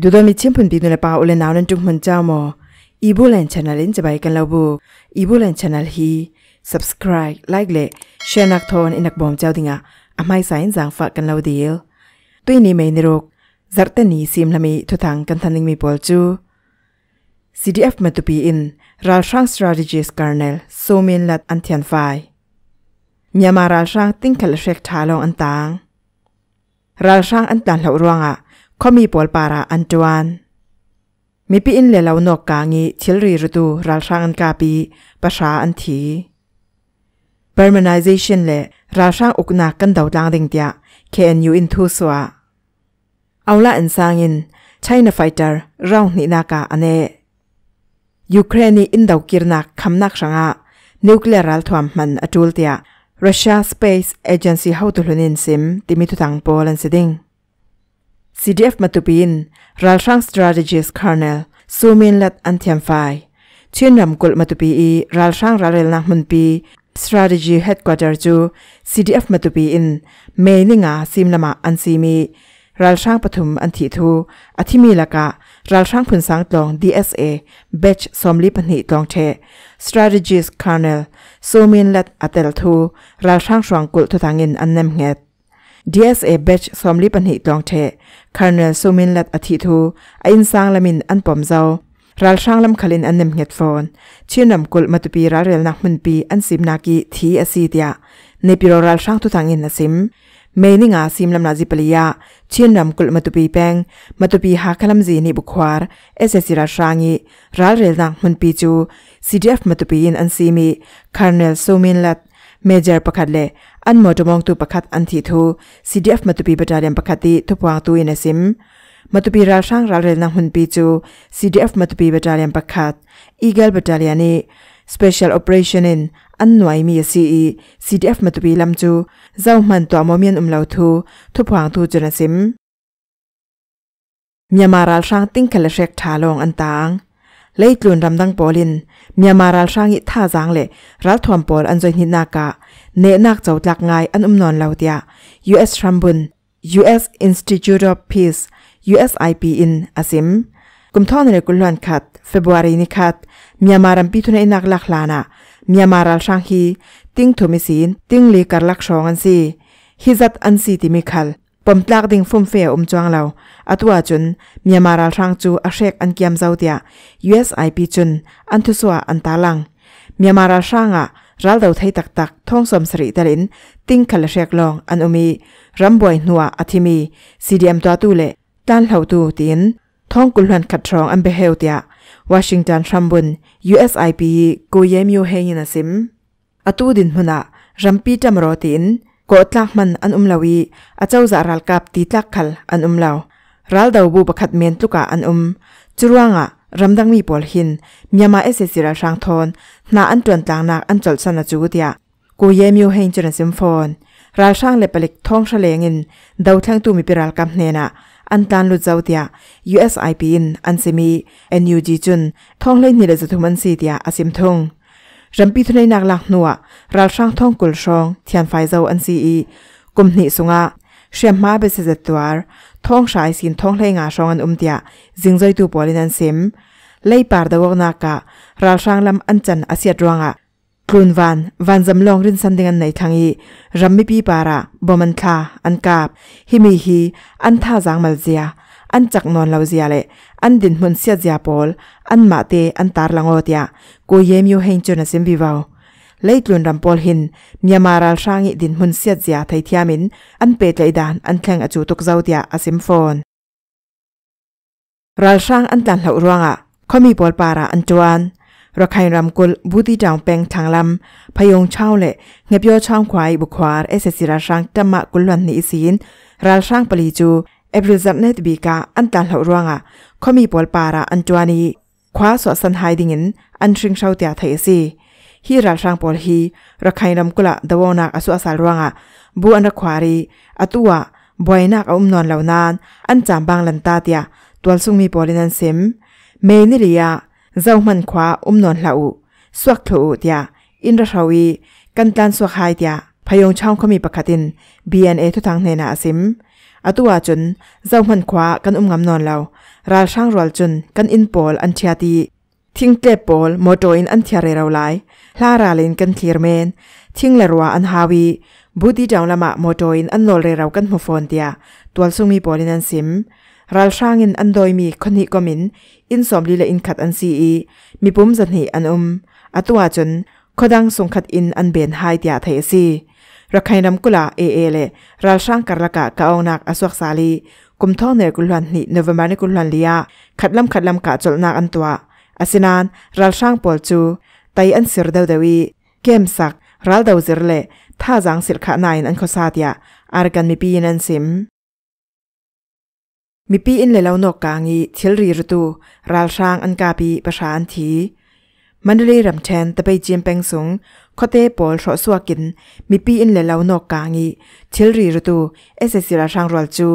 ดูดมีเชื่อมผลปีนปาอุเลนาวนั้นจุกมันเจ้ามออีบูแลนชาแนลเล่นจะไปกันเราบูอีบูแลนชาแนลฮี subscribe like เละแชร์นักทอนอินักบอมเจ้าดิงะอำไมสายนจางฝากกันเราเดียวตุยนี้ไม่นรกจัดแต่นี้ซิมละมีทุทางกันทันนิงมีบอลจู CDF มาตุปีอินรัลช่าง strategies การเนลโซเมนลัดอันเทียนไฟมีมารัลช่างติ้งคลเช็กทาลองอันต่างรัลช่างอันต่างเหล่ารวงอ่ะข้อมีปวลปาราอันจวนมีปีอินเลลาวนกกางีทิลรีรดูรัลชังอันกาปีภาษาอันทีปอร์มานิเซชันเลรัลชังอุกนักกันดาวดังดิงเดียนยูอินทูสวาเอาละอันซางอินไชน่าไฟเตอร์เราหนินากาอันเนยูเครนีอินดาวกิรนักคำนักช่างะนิวเคลียร์รัลทวมมันอจูลเดีย Russia Space Agency เฮาตุลนินซิมติมิทุตังโปลันสิดิง CDF Matupin Ralrang Strategist Colonel Sumin Lat Antiam Phai Chin Ram Kul Matupi i Ralrang Rarel Nak Mun Pi Strategy Headquarter chu CDF Matupi in Mei ni nga sim lama an si mi Ralrang Pathum an thi thu athimi laka Ralrang Phun Sang Tlong DSA Batch Somli Panhi Tlong Che Strategist Colonel Sumin Lat Atel Thu Ralrang Shwang Kul Thutangin an nem nget DSA batch somli pan hi tong the Colonel Sumin lat athi thu a in sang lamin an pom ral shang lam khalin an nem nget phone chinam kul matupi ra rel na hun pi an sim na ki thi asi dia ne piro ral shang tu thang in na sim meninga sim lam na ji paliya chinam kul matupi peng matupi ha khalam ji ni bukhwar ssc ra sangi ral rel na hun chu cdf matupi in an simi colonel sumin lat major pakhat le an mo tomong tu pakhat an thi thu CDF matupi battalion pakhati thupuang tu in asim matupi ral sang ral rel na hun pi chu CDF matupi battalion pakhat Eagle battalion ni special operation in an noi mi CE CDF matupi lam chu zau man to momian umlau thu thupuang tu chu asim Myanmar ral sang ting khala shek tha long an tang เลยกลุ่นรำดังปอลินเมียมาราช่างอิท่าจางเละรัลทอมปอลอันจอยนินากะเนนักเจ้าหลักง่ายอันอุมนอนเหล่าเดีย US ทรัมบุน US Institute of Peace USIP in อาซิมกุมท่อนเรกุลวันคัดเฟบรุรีนิคัดมียมารัมปีทุนอินักลักลานะมียมารัลช่างฮีติ้งทุมิสินติ้งลีกัลักชองอันซีฮิจัดอันซีติมิคัลปมตลักดิ่งฟุมเฟือยอมจวงเลาอัตวาจุนมียมารัลช่างจูอาเชกอันเกียมเจ้าเดีย USIP จุนอันทุสวาอันตาลังมียมารัลช่างอ่ะรัลเดาไทยตักตักท่องสมสริตลินติ้งขลเชียกลองอันอุมีรัมบวยหนัวอธิมีซีดีเอ็มตัวตูเลด้านเหล่าตูตินท่องกุลวันขัดทรองอันเบเฮลเตียวอชิงตันทรัมบุน USIP กูเยมิวเฮยินาซิมอตูดินหุนารัมปีจำรอตินกอตลักมันอันอุมลาวีอาเจ้าจารัลกับตีตลักขลอันอุมลาวรัลเดาบูประคัดเมนตุกะอันอุมจุรวงอ่ะรำดังมีบอลหินมีมาเอเซซิระชังทอนนาอันจวนต่างนักอันจดสันจูดิอากูเยมิวเฮงจูนซิมฟอนราชังเล็บปล็กท้องเฉลงินดาวทั้งตูมีปิรัลกัมเนนะอันตันลุดเจ้าเดีย USIP ินอันเซมี NUG จุนท้องเล่นนีเลยจะทุมันซีดิอาอซิมทงรำปีทุนในนักหลักหนัวราชังท้องกุลชอง เทียนไฟเจ้าอันซีอีกุมหนีสงะเชียมมาเบสเซจตัวท้องสายสินท้องเล่งอาชองอันอุ่มเดียจิงใจตูบอลินันซิมลยปาร์ดวกนากะราช่างลำอันจันอาเซียดรวงอ่ะกลุนวันวันจำลองรินสันเดงันในทางอีรัมมิปีปาระบอมันคาอันกาบฮิมีฮี อันท่าจางมาเซีย อันจักนอนเลาเซียเลอันดินมุนเซียเซียปอลอันมาเตอันตาร์ลังโอเตียกูเยมิวเฮงจนสซมวิวาวเลยกลุนรัมปอลหิน มีมาราลช่างอีดินมุนเซียเซียไทยทียมิน อันเปิดไลดานอันแข่งอจูตกเจ้าเตียอาซมฟอนราลช่างอันตันเหล่าร่วงอ่ะเขามีบอลปาราอันจวนระคายรำกลบุติจางเปงทางลำพยองเช่าเละเงียบย่อช่างควายบุควาเอเซสิราชังจำมะกุลวันนิสินราชังปลีจูเอบริซับเนตบีกาอันตันเหล่ารวงอ่ะเขามีบอลปาราอันจวนีคว้าสวสันหายดิงินอันชิงเช่าเตียไทยสีฮีราชังปอลฮีระคายรำกุละดวงนักอสุอสารรวงอ่ะบุอันรักควารีอตัวบอยนักอุ้มนอนเหล่านานอันจามบางลันตาเตียตัวสุงมีบอลินันเซมเมนิริยาเจ้ามันควาอุมนอนเาอาสวกโถเดียอินรชาวี กันตันสวกไฮเดียพยองช่องเขามีประกาศิน BNA ทุกทางเนนาซิมอตัวจุนเจ้ามันควากันอุ้มงำนอนเลาราช่างรอลจุนกันอินปอลอันเชียตีทิ้งเก็บปอลมอโตอินอันเทียเรเราไลลาราลลนกันเคลียร์เมนทิ้งเลรัวอันฮาวี บุดีจาวละมะมอโตอินอันโนเรเรากันหัฟอนเดียตัวซุงมีปอลินันซิมรัลช่างอินอันโดยมีคนหิกมินอินสอมลีละอินขัดอันซีอีมีปุ่มสันหิอันอุมอัตัวจนขดังส่งขัดอินอันเบนไฮติอาเทซีรักใครนำกุลาเอเอเลรัลช่างกรลกะกะองนักอสวกซาลีกุมท่องเนกุลวันหิเนวมานิกุลวันเลียขัดลำขัดลำกะจลนักอันตัวอสินานรัลช่างปอลจูไตอันเสือเดาเดวีเกมสักรัลเดวซิรเลท่าจังสิลขะนายอันขคซาติยาอาร์กันมีปีนันซิมมีปีอินเลลาวนกกางีเชลรีรตูรัลช่างอันกาปีประชานทีมันรีรำเชนตะไปจียมแปงสงคอเตปอลชอสวกินมีปีอินเลลาวนกกางีเชลรีรตูเอสเอสิราช่างรัลจู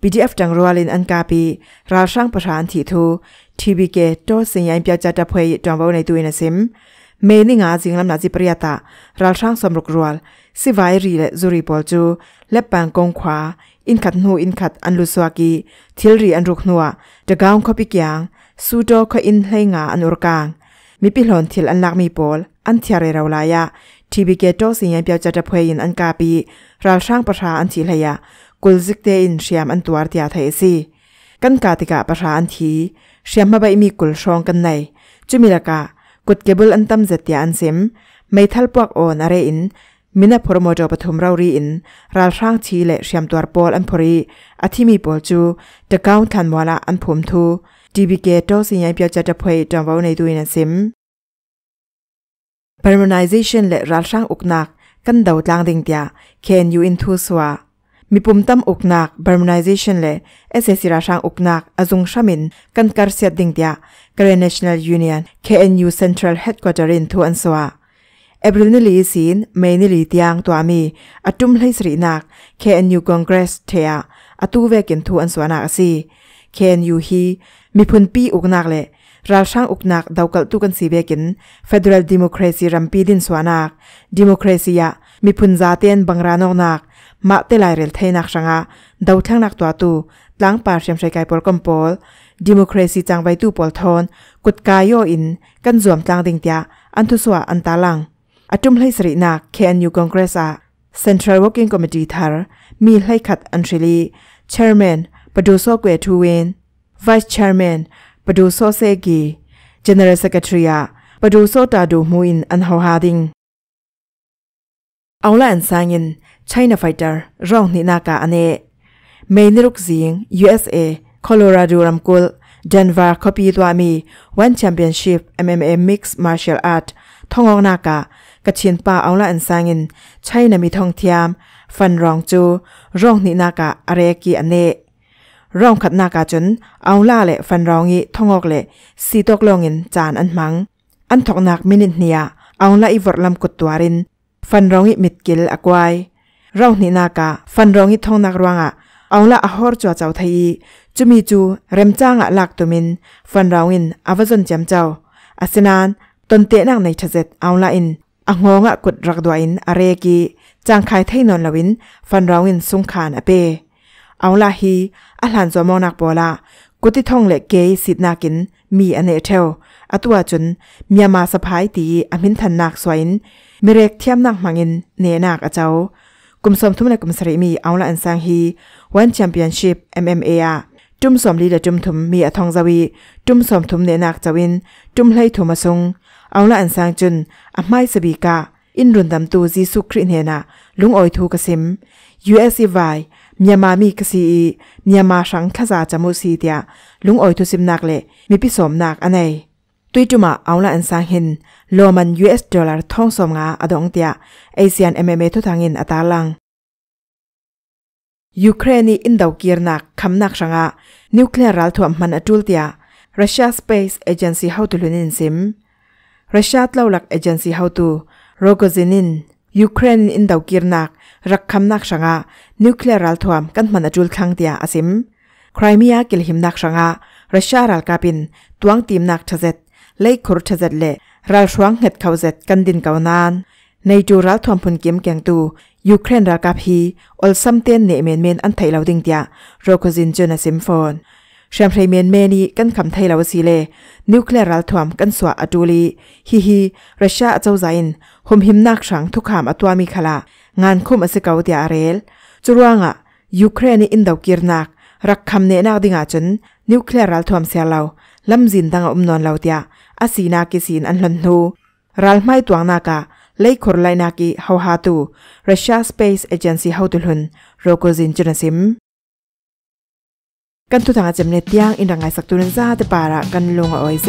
ปีดีเอฟจังรัวลินอันกาปีรัลช่างประชานทีทูทีบีเกโตสิงยันเปียจัตตะเพยจอมเบาในตัวอินซิมเมนิงาจิงลำนาจิปริยตารัลช่างสมรุกรัวสิไวรีและจุริปอลจูและปังกงขวาอินขัดหนูอินขัดอันลุสวากีทิลรีอันรุกนัวจะกางคอบิกยางสุดอคออินเฮงาอันอุรกางมีพิหลอนทิลอันลักมีปอลอันเทียรเราลายะทีบีเกตโตสิยันเปียวจัดะเพยอินอันกาปีราช่างประชาอันทิลเลยะกุลซิกเตอินเชียมอันตัวอาร์ติอาเทซีกันกาติกาประชาอันทีเชียมมาใบมีกุลชองกันในจุมิลกากุดเกเบิลอันตั้มจัตยาอันซิมไม่ทัลปวกโอนอะไรอินมินาพรมจอปฐมเรารีอินราช่างชีและเชียมตัวปอลอันพรีอธิมีปอลจูจะก้าวทันวาละอันผมทูดีบีเกตโตสิยังเปียวจะจะพยจอมเว้าในดูนันซิม Permanization และราช่างอุกนักกันดาตลางดิงเตียเคนยูอินทูสวามีปุ่มตั้มอุกนัก Permanization และเอเซซราช่างอุกนักอจุงชามินกันการเสียดิงเตียเ Korean National u n i ย n KNU Central Headquarters ทูอันสวาเอบรินลีสินเมนิลีตียงตัวมีอตุมไลสรีนักเคนยูคอนเกรสเทียอตูเวกินทูอันสวนักสีเคนยูฮีมีพุนปีอุกนักเลราช่างอุกนักดาวกัลตุกันสีเวกินเฟเดรัลดิโมครซีรัมปีดินสวนักิโมคราซี y ยมีพุนจาเตียนบังรานอกนักมาเตลายเรลเทนักชังะดาวทั้งนักตัวตูหลังปร์เชียมชัยไกปอลกัมปอลดิโมคราซีจังไวตูปอลทอนกดกายโยอินกันสวมจางดิงเตียอันทุสวะอันตาลัง atum lai sri na KNU Congress a Central Working Committee thar mi lai khat antrili chairman padu so kwe thu win vice chairman padu so se gi general secretary a padu so ta du mu in an ho ha ding aulan sangin china fighter rong ni na ka ane mainruk zing USA Colorado ramkul Denver คปีตัวมีวันแชมเปี้ยนชิพ MMA Mixed Martial Art ทององนากากะเชียนปาเอาละอันสางิน ใช่นะมีทองเทียมฟันรองจูร่องนินากะอะไรกีอันเนร่องขัดนากาจนเอาล่าเละฟันรองอีทองออกเละสีตกลงเงินจานอันมังอันถอกนักมินิเนียเอาละอีวัดลำกดตัวริน ฟันรองอีมิดกิลอกวายร่องนินากะฟันรองอีทองนักรวงอ่ะเอาละอหอร์จวเจ้าไทยจะมีจูเรมจ้างอ่ะลักตัวมิน ฟันรองอินอวจนเจมเจ้าอาสนานตนเตะนักในชะเจ็ดเอาละอินอังงะกุดรักดวอินอะเรกีจางไข่เทนนลาวินฟันร้อินสุงคานอเปเอาละฮีอัลฮันจอมอนักบอลากุฏิท่องเล็กเกย์สิดนากินมีอเนเทลอัตวจุนมีมาสะพายตีอามินทันนักสวยนมิเรกเทียมนักมังอินเนียนักอเจ้ากุมสมทุมและกุมสรีมีเอาละอันสังฮีวันแชมเปียนชิพเอ็มเอเอาจุมสมลีและจุมทุมมีอัทองจวีจุมสมทุมเนียนักจวินจุมไลทุมาซุงเอาละอันสังจุนอไม่สบีกาอินรุนตำตูจีสุครินเฮนาลุงออยทูกสิม USEY မြန်မာမိကစီမြန်မာဆောင်ခစားချမှုစီတျာလုံအိုတုစိမနက်လေမိပိစုံနက်အနေတွိတုမအောင်လာအန်ဆာဟင်လောမန် US ဒေါ်လာထုံစုံငါအဒေါင်တျာ ASEAN MMA ထုထငင်အတာလန် Ukraine in Daukirnak khamnak sanga nuclear ral thwa man atul tia Russia Space Agency how to lunin sim รัสเซียเล่าหลักเอเจนซี่เฮาตูโรกซินินยูเครนอินดาวกีรนักรักคำนักสังะนิวเคลียร์รัลทวมกันมันจูลขังเดียอาซิมครเมียกิลหิมนักสังะรัสเซียรัลกาปินตวงทีมนักทะเจ็เล่คุรทะเจ็เล่รัลชวงเหตดเขาเจ็ดกันดินเกานานในจูรัลทวมพุนเกมแกงตูยูเครนรัลกาพีอลซัมเตียนเนเมนเมนอันไทยเราดิงเดียโรกซินเจนอาซิมฟอนชมเพลเมนเมนีกันคำไทยลาวสิเลนิวเคลียร์รัลทวมกันสวอดูลีฮิฮิรัสเซียเจ้าใจน์หมหิมนักสังทุกขามอตัวมีขลางานคุมอสิกาวดียเรลจรวงอ่ะยูเครนอินดาวกีรนักรักคำเนนักดิงาจนนิวเคลียร์รัลทวมเสียเราลำจินดังอุมนอนเราเดียอาศีนากิสินอันลันทูรัลไม่ตวงนากะเลยขอรไลนากิเฮาฮาตูรัสเซียสเปซเอเจนซี่เฮาตุลุนโรโกซินจุนซิมกันทุทางอาจจะเนตียงอินดังไงสักตุนันซาแต่ปาระกันลงอ้อยเซ